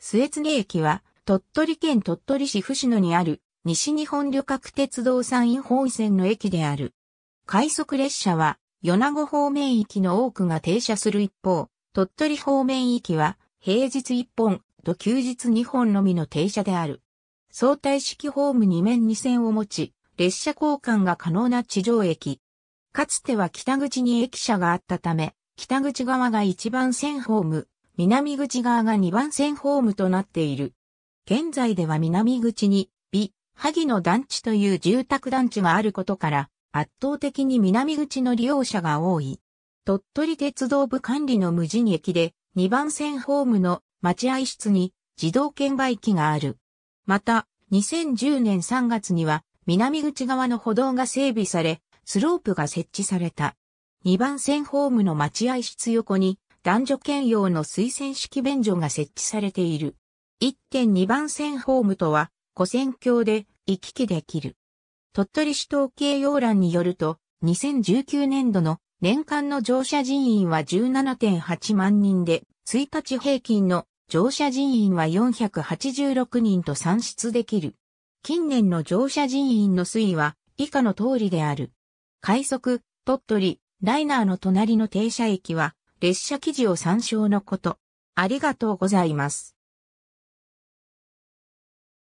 末ネ駅は、鳥取県鳥取市伏野にある、西日本旅客鉄道山陰本線の駅である。快速列車は、米子方面駅の多くが停車する一方、鳥取方面駅は、平日1本と休日2本のみの停車である。相対式ホーム2面2線を持ち、列車交換が可能な地上駅。かつては北口に駅舎があったため、北口側が一番線ホーム、南口側が2番線ホームとなっている。現在では南口に、美、萩の団地という住宅団地があることから、圧倒的に南口の利用者が多い。鳥取鉄道部管理の無人駅で、2番線ホームの待合室に自動券売機がある。また、2010年3月には、南口側の歩道が整備され、スロープが設置された。2番線ホームの待合室横に男女兼用の推薦式便所が設置されている。1.2番線ホームとは、古線橋で行き来できる。鳥取市統計要欄によると、2019年度の年間の乗車人員は17.8万人で、1日平均の乗車人員は486人と算出できる。近年の乗車人員の推移は以下の通りである。快速、鳥取、ライナーの隣の停車駅は、列車記事を参照のこと。ありがとうございます。